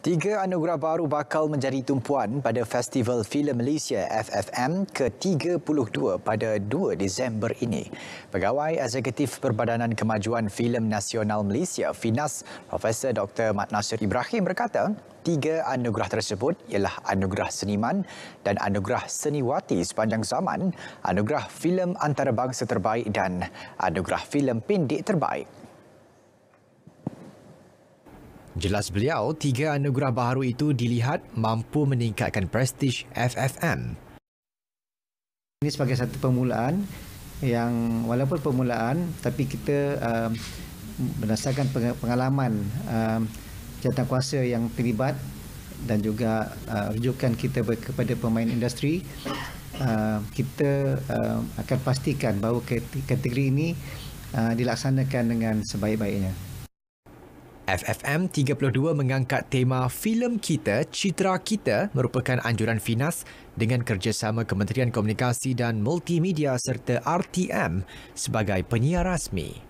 Tiga anugerah baru bakal menjadi tumpuan pada Festival Filem Malaysia FFM ke-32 pada 2 Disember ini. Pegawai Eksekutif Perbadanan Kemajuan Filem Nasional Malaysia, FINAS, Profesor Dr. Mat Nasir Ibrahim berkata, tiga anugerah tersebut ialah Anugerah Seniman dan Anugerah Seniwati Sepanjang Zaman, Anugerah Filem Antarabangsa Terbaik dan Anugerah Filem Pendek Terbaik. Jelas beliau, tiga anugerah baru itu dilihat mampu meningkatkan prestij FFM. Ini sebagai satu permulaan yang walaupun permulaan tapi kita um, berdasarkan pengalaman um, jatuh kuasa yang terlibat dan juga uh, rujukan kita kepada pemain industri uh, kita uh, akan pastikan bahawa kategori ini uh, dilaksanakan dengan sebaik-baiknya. FFM 32 mengangkat tema filem kita, citra kita merupakan anjuran Finas dengan kerjasama Kementerian Komunikasi dan Multimedia serta RTM sebagai penyiar rasmi.